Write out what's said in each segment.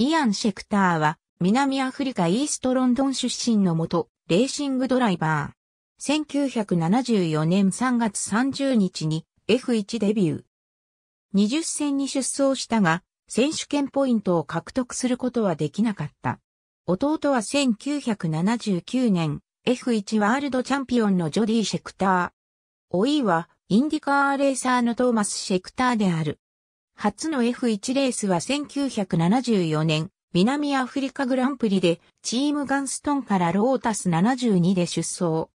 イアン・シェクターは、南アフリカイーストロンドン出身のもと、レーシングドライバー。1974年3月30日に F1 デビュー。20戦に出走したが、選手権ポイントを獲得することはできなかった。弟は1979年、F1 ワールドチャンピオンのジョディ・シェクター。老いは、インディカーレーサーのトーマス・シェクターである。初の F1 レースは1974年、南アフリカグランプリで、チームガンストンからロータス72で出走。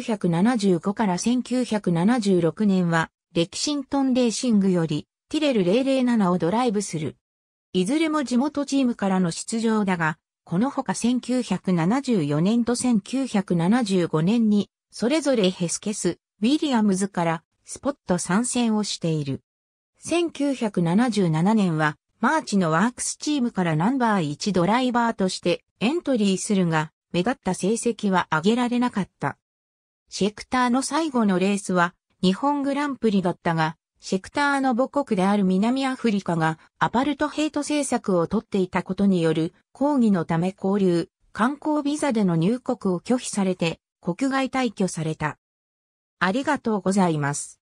1975から1976年は、レキシントンレーシングより、ティレル007をドライブする。いずれも地元チームからの出場だが、このほか1974年と1975年に、それぞれヘスケス、ウィリアムズから、スポット参戦をしている。1977年は、マーチのワークスチームからナンバー1ドライバーとしてエントリーするが、目立った成績は上げられなかった。シェクターの最後のレースは日本グランプリだったが、シェクターの母国である南アフリカがアパルトヘイト政策をとっていたことによる抗議のため交流、観光ビザでの入国を拒否されて国外退去された。ありがとうございます。